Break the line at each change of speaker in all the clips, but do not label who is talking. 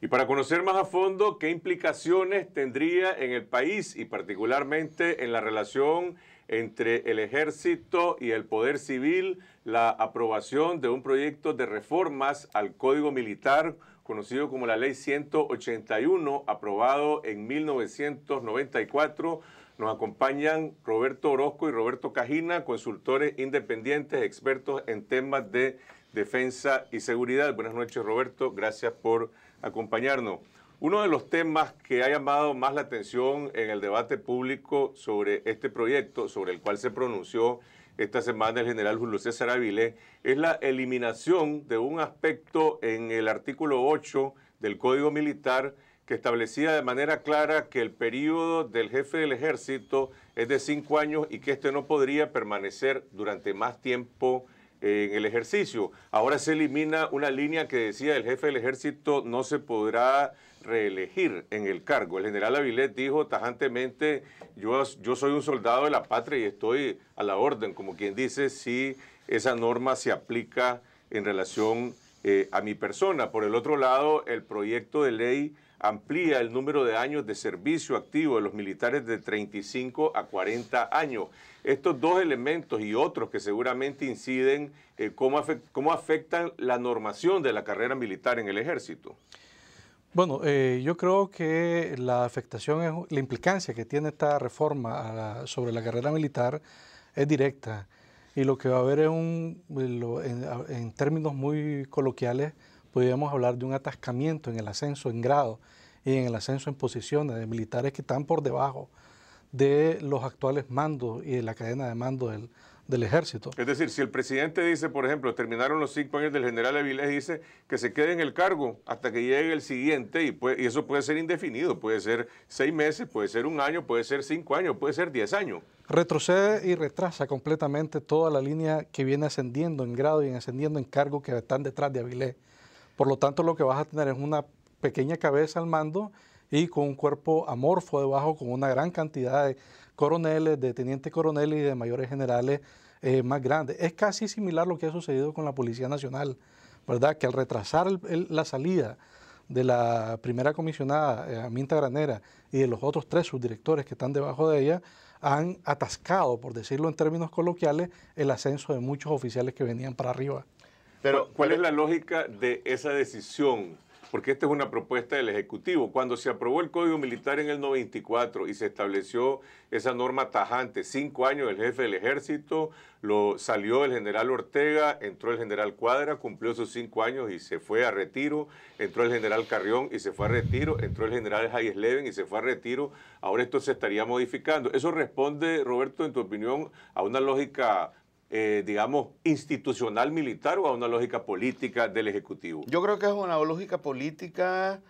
Y para conocer más a fondo qué implicaciones tendría en el país y particularmente en la relación entre el ejército y el poder civil la aprobación de un proyecto de reformas al Código Militar conocido como la Ley 181, aprobado en 1994 nos acompañan Roberto Orozco y Roberto Cajina, consultores independientes, expertos en temas de defensa y seguridad. Buenas noches, Roberto. Gracias por acompañarnos. Uno de los temas que ha llamado más la atención en el debate público sobre este proyecto, sobre el cual se pronunció esta semana el general Julio César Avilés, es la eliminación de un aspecto en el artículo 8 del Código Militar que establecía de manera clara que el periodo del jefe del ejército es de cinco años y que este no podría permanecer durante más tiempo eh, en el ejercicio. Ahora se elimina una línea que decía el jefe del ejército no se podrá reelegir en el cargo. El general Avilés dijo tajantemente, yo, yo soy un soldado de la patria y estoy a la orden, como quien dice, si esa norma se aplica en relación eh, a mi persona. Por el otro lado, el proyecto de ley amplía el número de años de servicio activo de los militares de 35 a 40 años. Estos dos elementos y otros que seguramente inciden eh, cómo, afectan la normación de la carrera militar en el ejército.
Bueno, eh, yo creo que la afectación, la implicancia que tiene esta reforma sobre la carrera militar es directa y lo que va a haber es un, en, en términos muy coloquiales, podríamos hablar de un atascamiento en el ascenso en grado y en el ascenso en posiciones de militares que están por debajo de los actuales mandos y de la cadena de mando del, ejército.
Es decir, si el presidente dice, por ejemplo, terminaron los cinco años del general Avilés, dice que se quede en el cargo hasta que llegue el siguiente y, y, eso puede ser indefinido, puede ser seis meses, puede ser un año, puede ser cinco años, puede ser diez años.
Retrocede y retrasa completamente toda la línea que viene ascendiendo en grado y ascendiendo en cargo que están detrás de Avilés. Por lo tanto, lo que vas a tener es una pequeña cabeza al mando y con un cuerpo amorfo debajo, con una gran cantidad de coroneles, de tenientes coroneles y de mayores generales eh, más grandes. Es casi similar lo que ha sucedido con la Policía Nacional, ¿verdad? Que al retrasar la salida de la primera comisionada, eh, Minta Granera, y de los otros tres subdirectores que están debajo de ella, han atascado, por decirlo en términos coloquiales, el ascenso de muchos oficiales que venían para arriba.
Pero, ¿Cuál es la lógica de esa decisión? Porque esta es una propuesta del Ejecutivo. Cuando se aprobó el Código Militar en el 94 y se estableció esa norma tajante, cinco años el jefe del ejército, lo, salió el general Ortega, entró el general Cuadra, cumplió sus cinco años y se fue a retiro, entró el general Carrión y se fue a retiro, entró el general Hayes Leven y se fue a retiro. Ahora esto se estaría modificando. ¿Eso responde, Roberto, en tu opinión, a una lógica eh, digamos, institucional militar o a una lógica política del Ejecutivo?
Yo creo que es una lógica política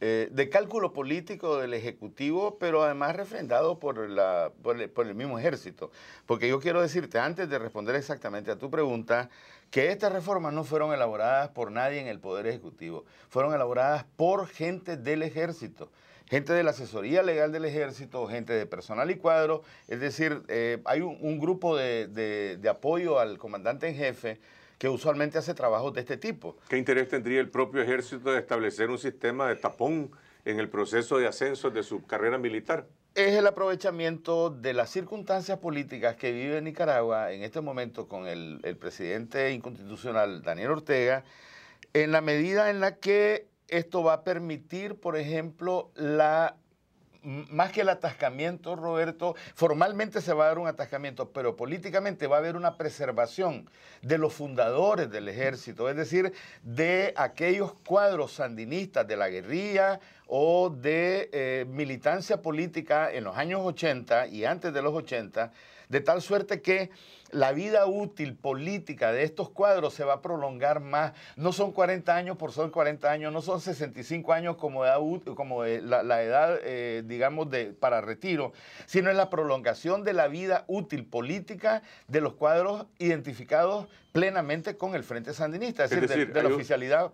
eh, de cálculo político del Ejecutivo, pero además refrendado por, la, por el mismo ejército. Porque yo quiero decirte, antes de responder exactamente a tu pregunta, que estas reformas no fueron elaboradas por nadie en el Poder Ejecutivo, fueron elaboradas por gente del ejército gente de la asesoría legal del ejército, gente de personal y cuadro, es decir, eh, hay un, grupo de, apoyo al comandante en jefe que usualmente hace trabajos de este tipo.
¿Qué interés tendría el propio ejército de establecer un sistema de tapón en el proceso de ascenso de su carrera militar?
es el aprovechamiento de las circunstancias políticas que vive Nicaragua en este momento con el, el, presidente inconstitucional Daniel Ortega, en la medida en la que esto va a permitir, por ejemplo, la más que el atascamiento, Roberto, formalmente se va a dar un atascamiento, pero políticamente va a haber una preservación de los fundadores del ejército, es decir, de aquellos cuadros sandinistas de la guerrilla o de eh, militancia política en los años 80 y antes de los 80, de tal suerte que la vida útil política de estos cuadros se va a prolongar más. No son 40 años por son 40 años, no son 65 años como, edad, como la, edad, eh, digamos, de, para retiro, sino es la prolongación de la vida útil política de los cuadros identificados plenamente con el Frente Sandinista, es, decir, de, la oficialidad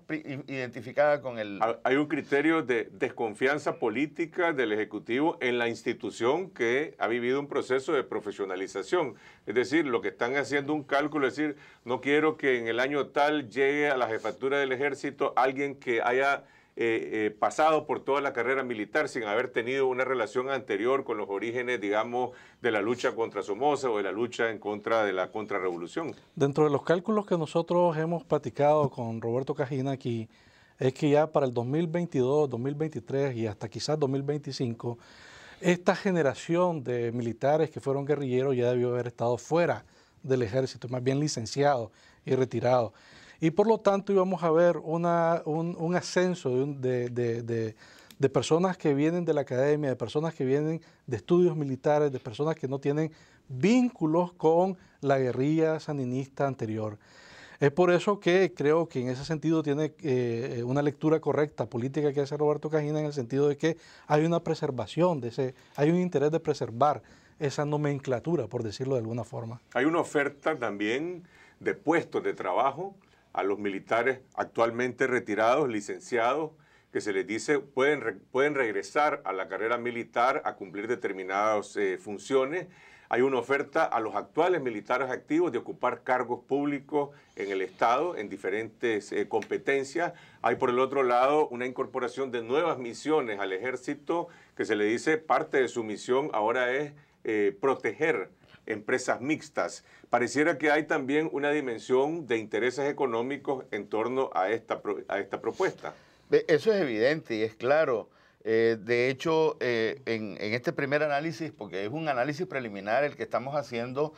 identificada con el...
Hay un criterio de desconfianza política del Ejecutivo en la institución que ha vivido un proceso de profesionalización. Es decir, lo que están haciendo un cálculo, es decir, no quiero que en el año tal llegue a la jefatura del ejército alguien que haya eh, eh, pasado por toda la carrera militar sin haber tenido una relación anterior con los orígenes, digamos, de la lucha contra Somoza o de la lucha en contra de la contrarrevolución.
Dentro de los cálculos que nosotros hemos platicado con Roberto Cajina aquí, es que ya para el 2022, 2023 y hasta quizás 2025, esta generación de militares que fueron guerrilleros ya debió haber estado fuera del ejército, más bien licenciado y retirado. Y por lo tanto íbamos a ver un, ascenso de, personas que vienen de la academia, de personas que vienen de estudios militares, de personas que no tienen vínculos con la guerrilla saninista anterior. Es por eso que creo que en ese sentido tiene eh, una lectura correcta política que hace Roberto Cajina en el sentido de que hay una preservación de ese, hay un interés de preservar esa nomenclatura, por decirlo de alguna forma.
Hay una oferta también de puestos de trabajo a los militares actualmente retirados, licenciados, que se les dice pueden, pueden regresar a la carrera militar a cumplir determinadas eh, funciones. Hay una oferta a los actuales militares activos de ocupar cargos públicos en el Estado, en diferentes eh, competencias. Hay por el otro lado una incorporación de nuevas misiones al ejército que se le dice parte de su misión ahora es eh, proteger empresas mixtas. Pareciera que hay también una dimensión de intereses económicos en torno a esta, esta propuesta.
Eso es evidente y es claro. Eh, de hecho, eh, en, este primer análisis, porque es un análisis preliminar el que estamos haciendo,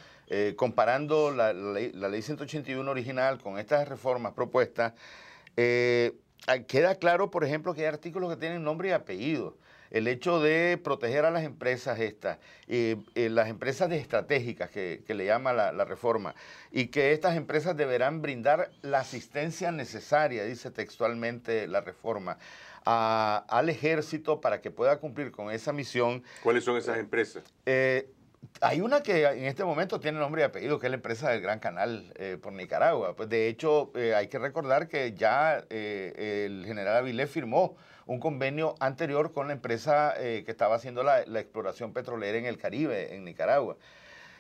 comparando la, ley, la, ley, 181 original con estas reformas propuestas, queda claro, por ejemplo, que hay artículos que tienen nombre y apellido el hecho de proteger a las empresas estas, eh, eh, las empresas estratégicas que, le llama la, reforma, y que estas empresas deberán brindar la asistencia necesaria, dice textualmente la reforma, al ejército para que pueda cumplir con esa misión. ¿Cuáles son esas empresas? Eh, hay una que en este momento tiene nombre y apellido, que es la empresa del Gran Canal eh, por Nicaragua. Pues, de hecho, eh, hay que recordar que ya eh, el general Avilés firmó un convenio anterior con la empresa que estaba haciendo la, exploración petrolera en el Caribe, en Nicaragua.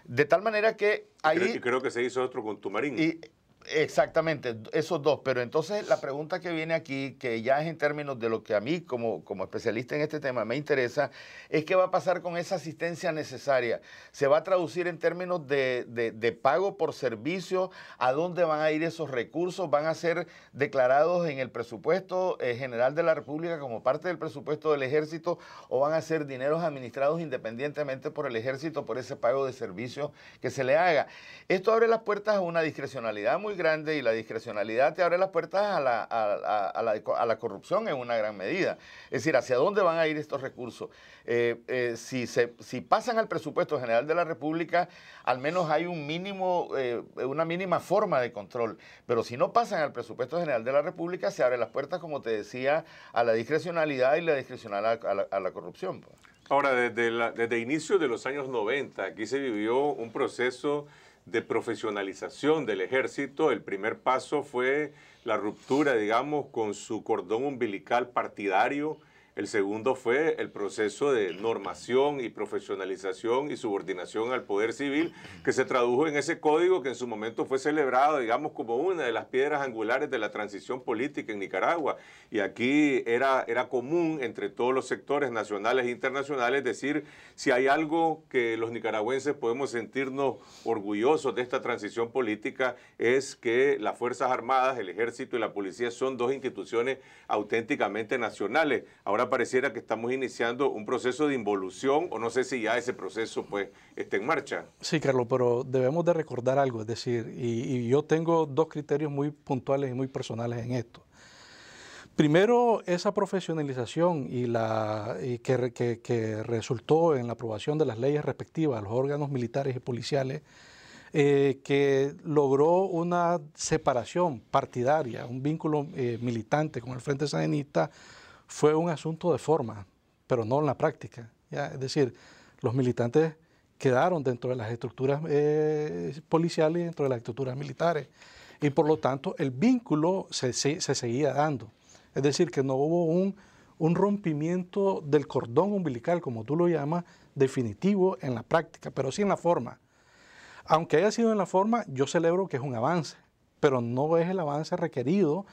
De tal manera que ahí... Creo,
creo que se hizo otro con Tumarín. Y,
Exactamente, esos dos. Pero entonces la pregunta que viene aquí, que ya es en términos de lo que a mí como, como especialista en este tema me interesa, es qué va a pasar con esa asistencia necesaria. ¿Se va a traducir en términos de, pago por servicio? ¿A dónde van a ir esos recursos? ¿Van a ser declarados en el presupuesto eh, general de la República como parte del presupuesto del ejército o van a ser dineros administrados independientemente por el ejército por ese pago de servicios que se le haga? Esto abre las puertas a una discrecionalidad muy grande y la discrecionalidad te abre las puertas a la, corrupción en una gran medida. Es decir, ¿hacia dónde van a ir estos recursos? Eh, eh, si, se, si pasan al presupuesto general de la República, al menos hay un mínimo, eh, una mínima forma de control. Pero si no pasan al presupuesto general de la República, se abren las puertas, como te decía, a la discrecionalidad y la discrecional a la, corrupción. Pues.
Ahora, desde, la, desde inicios de los años 90, aquí se vivió un proceso de profesionalización del ejército, el primer paso fue la ruptura, digamos, con su cordón umbilical partidario, el segundo fue el proceso de normación y profesionalización y subordinación al poder civil, que se tradujo en ese código que en su momento fue celebrado, digamos, como una de las piedras angulares de la transición política en Nicaragua. Y aquí era, era común entre todos los sectores nacionales e internacionales decir si hay algo que los nicaragüenses podemos sentirnos orgullosos de esta transición política es que las Fuerzas Armadas, el Ejército y la Policía son dos instituciones auténticamente nacionales pareciera que estamos iniciando un proceso de involución o no sé si ya ese proceso pues está en marcha.
Sí, Carlos, pero debemos de recordar algo, es decir, y, yo tengo dos criterios muy puntuales y muy personales en esto. Primero, esa profesionalización y la, que, resultó en la aprobación de las leyes respectivas a los órganos militares y policiales, eh, que logró una separación partidaria, un vínculo eh, militante con el Frente Sandinista fue un asunto de forma, pero no en la práctica. Es decir, los militantes quedaron dentro de las estructuras eh, policiales, dentro de las estructuras militares, y por lo tanto el vínculo se, seguía dando. Es decir, que no hubo un, un, rompimiento del cordón umbilical, como tú lo llamas, definitivo en la práctica, pero sí en la forma. Aunque haya sido en la forma, yo celebro que es un avance, pero no es el avance requerido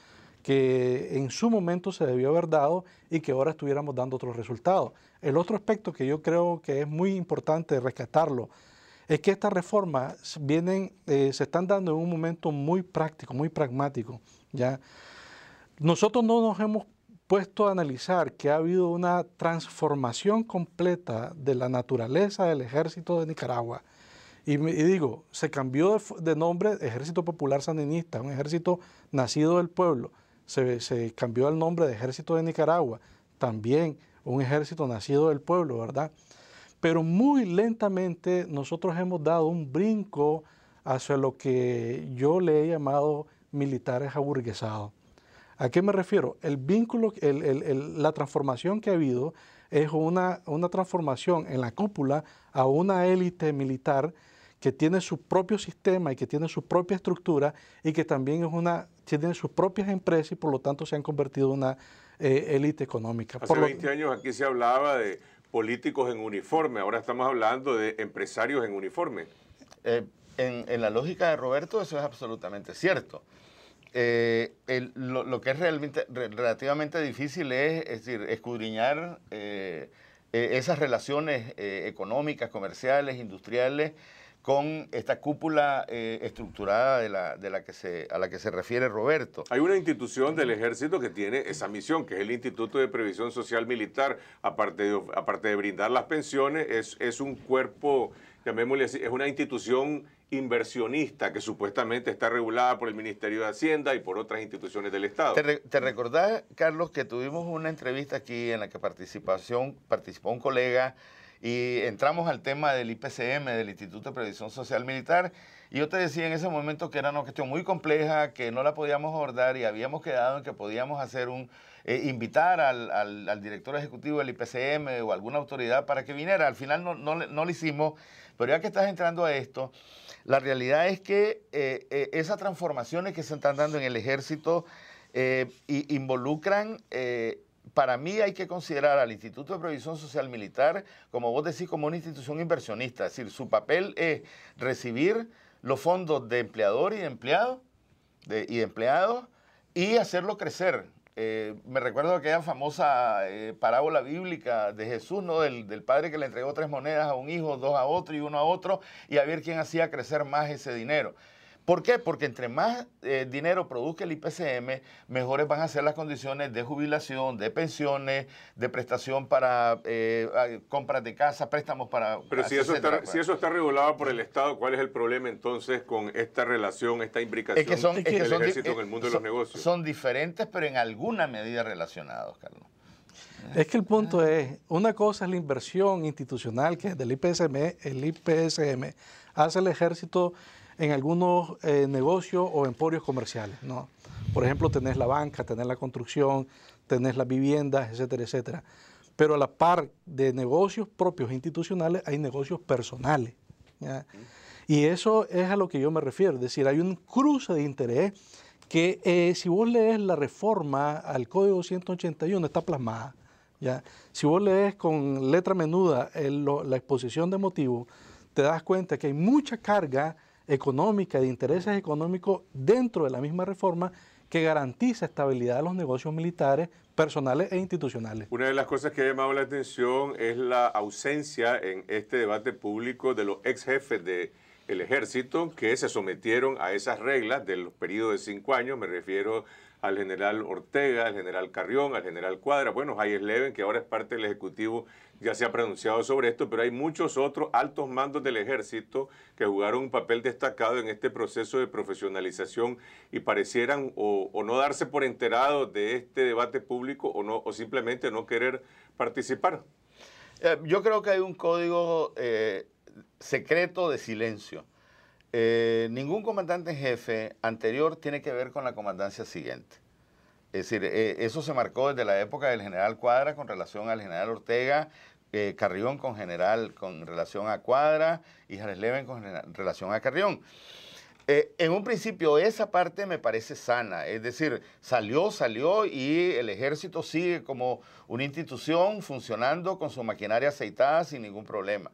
que en su momento se debió haber dado y que ahora estuviéramos dando otros resultados. El otro aspecto que yo creo que es muy importante rescatarlo es que estas reformas vienen, eh, se están dando en un momento muy práctico, muy pragmático. ¿ya? Nosotros no nos hemos puesto a analizar que ha habido una transformación completa de la naturaleza del ejército de Nicaragua. Y, digo, se cambió de nombre Ejército Popular Sandinista, un ejército nacido del pueblo se, cambió el nombre de Ejército de Nicaragua, también un ejército nacido del pueblo, ¿verdad? Pero muy lentamente nosotros hemos dado un brinco hacia lo que yo le he llamado militares aburguesados. ¿A qué me refiero? El vínculo, la transformación que ha habido es una, una transformación en la cúpula a una élite militar que tiene su propio sistema y que tiene su propia estructura y que también es una, tiene sus propias empresas y por lo tanto se han convertido en una eh,
élite económica. Hace por 20
años aquí se hablaba de políticos en uniforme, ahora estamos hablando
de empresarios en uniforme. Eh, en, la lógica de Roberto eso es absolutamente cierto. Eh, lo, que es realmente, relativamente difícil es, decir, escudriñar e, esas relaciones económicas, comerciales, industriales, con esta cúpula eh, estructurada de la, de la que se, a la que se refiere Roberto.
Hay una institución del ejército que tiene esa misión, que es el Instituto de Previsión Social Militar. Aparte de, de brindar las pensiones, es, un cuerpo, llamémosle así, es una institución inversionista que supuestamente está regulada por el Ministerio de Hacienda y por otras instituciones del Estado. ¿Te,
recordás, Carlos, que tuvimos una entrevista aquí en la que participación, participó un colega y entramos al tema del IPCM, del Instituto de Previsión Social Militar, y yo te decía en ese momento que era una cuestión muy compleja, que no la podíamos abordar y habíamos quedado en que podíamos hacer un, eh, invitar al, al, director ejecutivo del IPCM o alguna autoridad para que viniera. Al final no, lo hicimos, pero ya que estás entrando a esto, la realidad es que eh, eh, esas transformaciones que se están dando en el ejército involucran para mí hay que considerar al Instituto de Previsión Social Militar, como vos decís, como una institución inversionista. Es decir, su papel es recibir los fondos de empleador y de empleado, y y hacerlo crecer. Eh, me recuerdo aquella famosa eh, parábola bíblica de Jesús, ¿no? del, padre que le entregó tres monedas a un hijo, dos a otro y uno a otro, y a ver quién hacía crecer más ese dinero. ¿Por qué? Porque entre más eh, dinero produzca el IPCM, mejores van a ser las condiciones de jubilación, de pensiones, de prestación para eh, compras de casa, préstamos para... Pero si eso, está,
pues. regulado por el Estado, ¿cuál es el problema entonces con esta relación, esta imbricación es
que son, ejército en el mundo de los negocios? Son diferentes, pero en alguna medida relacionados, Carlos.
Es que el punto es, una cosa es la inversión institucional que es del IPSM, el IPSM hace el ejército en algunos eh, negocios o emporios comerciales, ¿no? Por ejemplo, tenés la banca, tenés la construcción, tenés las viviendas, etcétera, etcétera. Pero a la par de negocios propios e institucionales hay negocios personales. ¿ya? Y eso es a lo que yo me refiero, es decir, hay un cruce de interés que eh, si vos lees la reforma al Código 181 está plasmada. ¿ya? Si vos lees con letra menuda eh, la exposición de motivos, te das cuenta que hay mucha carga económica, de intereses económicos dentro de la misma reforma que garantiza estabilidad a los negocios militares, personales e institucionales.
Una de las cosas que ha llamado la atención es la ausencia en este debate público de los ex jefes del ejército que se sometieron a esas reglas del periodo de cinco años, me refiero al general Ortega, al general Carrión, al general Cuadra. Bueno, Hayes Leven, que ahora es parte del Ejecutivo, ya se ha pronunciado sobre esto, pero hay muchos otros altos mandos del ejército que jugaron un papel destacado en este proceso de profesionalización y parecieran o, no darse por enterado de este debate público o, no, o simplemente no querer participar.
Eh, yo creo que hay un código eh, secreto de silencio eh, ningún comandante jefe anterior tiene que ver con la comandancia siguiente. Es decir, eh, eso se marcó desde la época del general Cuadra con relación al general Ortega, eh, Carrión con general con relación a Cuadra y Jared con relación a Carrión. en un principio esa parte me parece sana, es decir, salió, salió y el ejército sigue como una institución funcionando con su maquinaria aceitada sin ningún problema.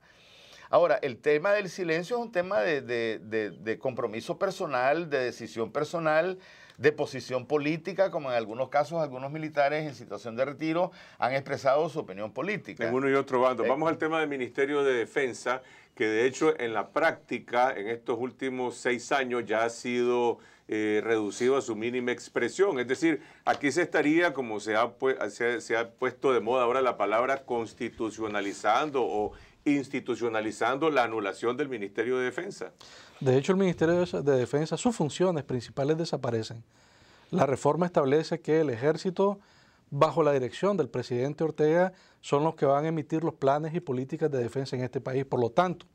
Ahora, el tema del silencio es un tema de, compromiso personal, de decisión personal, de posición política, como en algunos casos algunos militares en situación de retiro han expresado su opinión política. En uno
y otro bando. Eh, Vamos al tema del Ministerio de Defensa, que de hecho en la práctica, en estos últimos seis años, ya ha sido eh, reducido a su mínima expresión. Es decir, aquí se estaría, como se ha, se ha puesto de moda ahora la palabra, constitucionalizando o institucionalizando la anulación del Ministerio de Defensa.
De hecho, el Ministerio de Defensa, sus funciones principales desaparecen. La reforma establece que el ejército, bajo la dirección del presidente Ortega, son los que van a emitir los planes y políticas de defensa en este país. Por lo tanto,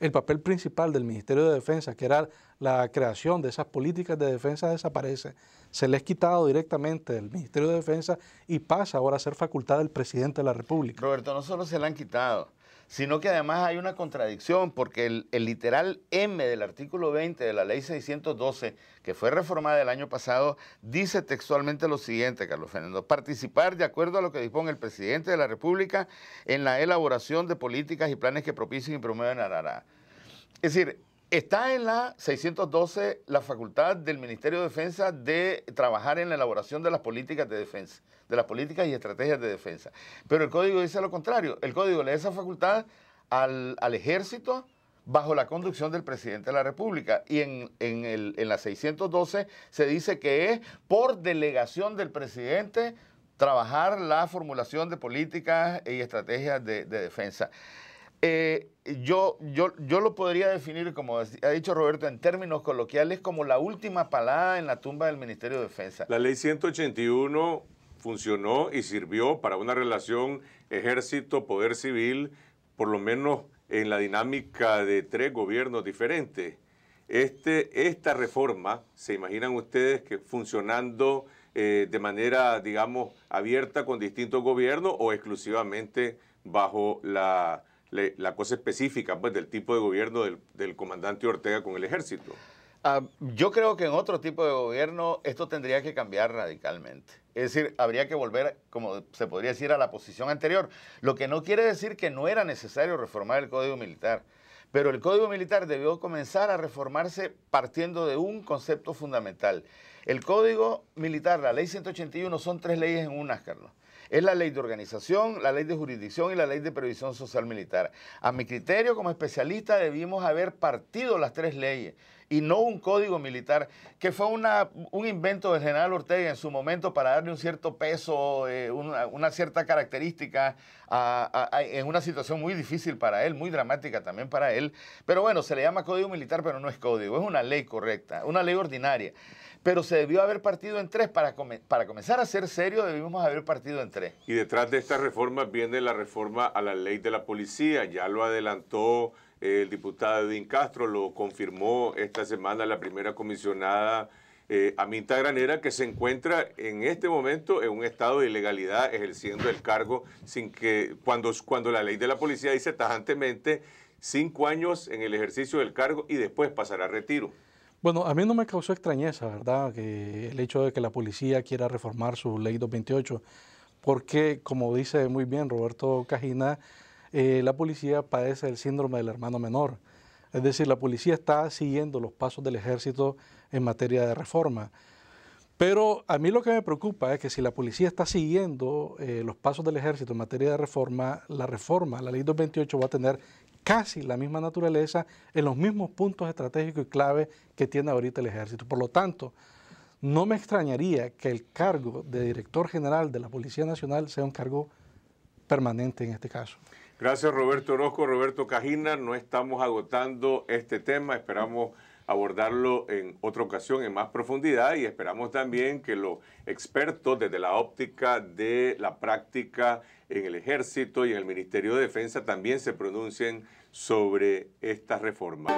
el papel principal del Ministerio de Defensa, que era la creación de esas políticas de defensa, desaparece. Se le ha quitado directamente del Ministerio de Defensa y pasa ahora a ser facultad del presidente de la República.
Roberto, no solo se le han quitado, sino que además hay una contradicción, porque el, literal M del artículo 20 de la ley 612, que fue reformada el año pasado, dice textualmente lo siguiente, Carlos Fernando, participar de acuerdo a lo que disponga el presidente de la República en la elaboración de políticas y planes que propicien y promuevan la... Es decir, Está en la 612 la facultad del Ministerio de Defensa de trabajar en la elaboración de las políticas de defensa, de las políticas y estrategias de defensa. Pero el código dice lo contrario. El código le da esa facultad al, ejército bajo la conducción del presidente de la República. Y en, la 612 se dice que es por delegación del presidente trabajar la formulación de políticas y estrategias de defensa. Eh, yo, yo, yo lo podría definir, como ha dicho Roberto, en términos coloquiales, como la última palada en la tumba del Ministerio de Defensa.
La ley 181 funcionó y sirvió para una relación ejército-poder civil, por lo menos en la dinámica de tres gobiernos diferentes. Este, esta reforma, se imaginan ustedes que funcionando eh, de manera, digamos, abierta con distintos gobiernos o exclusivamente bajo la la cosa específica pues, del tipo de gobierno del, comandante Ortega con el ejército.
Ah, yo creo que en otro tipo de gobierno esto tendría que cambiar radicalmente. Es decir, habría que volver, como se podría decir, a la posición anterior. Lo que no quiere decir que no era necesario reformar el Código Militar. Pero el Código Militar debió comenzar a reformarse partiendo de un concepto fundamental. El Código Militar, la Ley 181, son tres leyes en una, Carlos. Es la ley de organización, la ley de jurisdicción y la ley de previsión social militar. A mi criterio, como especialista, debimos haber partido las tres leyes y no un código militar, que fue un invento del general Ortega en su momento para darle un cierto peso, eh, una, cierta característica en una situación muy difícil para él, muy dramática también para él. Pero bueno, se le llama código militar, pero no es código, es una ley correcta, una ley ordinaria pero se debió haber partido en tres. Para, para comenzar a ser serio, debimos haber partido en tres.
Y detrás de estas reformas viene la reforma a la ley de la policía. Ya lo adelantó eh, el diputado Edwin Castro, lo confirmó esta semana la primera comisionada eh, Aminta Granera, que se encuentra en este momento en un estado de ilegalidad ejerciendo el cargo sin que, cuando, cuando la ley de la policía dice tajantemente cinco años en el ejercicio del cargo y después pasará a retiro.
Bueno, a mí no me causó extrañeza, ¿verdad? Que el hecho de que la policía quiera reformar su ley 228, porque, como dice muy bien Roberto Cajina, eh, la policía padece el síndrome del hermano menor. Es decir, la policía está siguiendo los pasos del ejército en materia de reforma. Pero a mí lo que me preocupa es que si la policía está siguiendo eh, los pasos del ejército en materia de reforma, la reforma, la ley 228 va a tener casi la misma naturaleza en los mismos puntos estratégicos y clave que tiene ahorita el ejército. Por lo tanto, no me extrañaría que el cargo de director general de la Policía Nacional sea un cargo permanente en este caso.
Gracias Roberto Orozco, Roberto Cajina. No estamos agotando este tema, esperamos abordarlo en otra ocasión en más profundidad y esperamos también que los expertos desde la óptica de la práctica en el ejército y en el Ministerio de Defensa también se pronuncien sobre esta reforma.